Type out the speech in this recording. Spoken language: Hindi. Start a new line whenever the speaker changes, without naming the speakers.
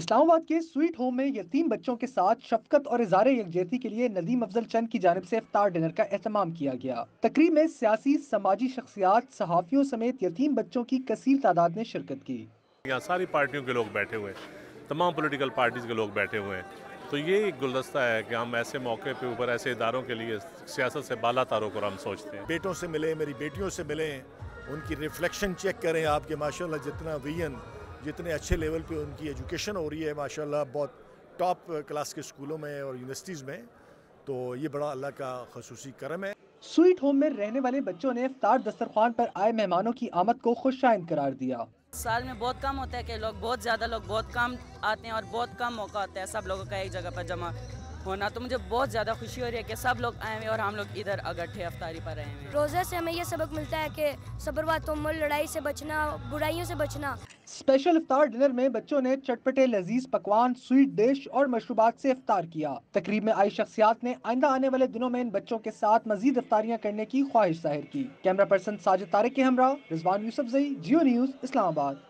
इस्लामाबाद के स्वीट होम में यतीम बच्चों के साथ शफकत और इजार यकजहती के लिए नदीम अफजल चंद की जानब से अफ्तार डिनर का अहतमाम किया गया तकरीब में सियासी समाजी शख्सियात सहाफ़ियों समेत यतीम बच्चों की कसी तादाद ने शिरकत की
यहाँ सारी पार्टियों के लोग बैठे हुए हैं तमाम पोलिटिकल पार्टीज़ के लोग बैठे हुए हैं तो ये एक गुलदस्ता है कि हम ऐसे मौके पे ऊपर ऐसे इदारों के लिए सियासत से बाला तारों को हम सोचते हैं बेटों
से मिले मेरी बेटियों से मिले उनकी रिफ्लेक्शन चेक करें आपके माशाल्लाह जितना विजन जितने अच्छे लेवल पे उनकी एजुकेशन हो रही है माशाल्लाह बहुत टॉप क्लास के स्कूलों में और यूनिवर्सिटीज़ में तो ये बड़ा अल्लाह का खसूसी करम है
स्वीट होम में रहने वाले बच्चों ने इफ्तार दस्तरखान पर आए मेहमानों की आमद को खुशाइन करार दिया
साल में बहुत कम होता है कि लोग बहुत ज़्यादा लोग बहुत कम आते हैं और बहुत कम मौका होता है सब लोगों का एक जगह पर जमा होना तो मुझे बहुत ज़्यादा खुशी हो रही है कि सब लोग आए हुए और हम लोग इधर अगट्ठे अफ्तारी पर रहे हैं
रोज़े से हमें यह सबक मिलता है कि सब्रवा तोमल लड़ाई से बचना बुराइयों से बचना
स्पेशल इफ्तार डिनर में बच्चों ने चटपटे लजीज पकवान स्वीट डिश और मशरूबात से इफ्तार किया तकरीब में आई शख्सियात ने आइंदा आने वाले दिनों में इन बच्चों के साथ मजीद इफ्तारियाँ करने की ख्वाहिश जाहिर की कैमरा पर्सन साजिद तारिक के हमरा रिजवान यूसफ जई जियो न्यूज़ इस्लामाबाद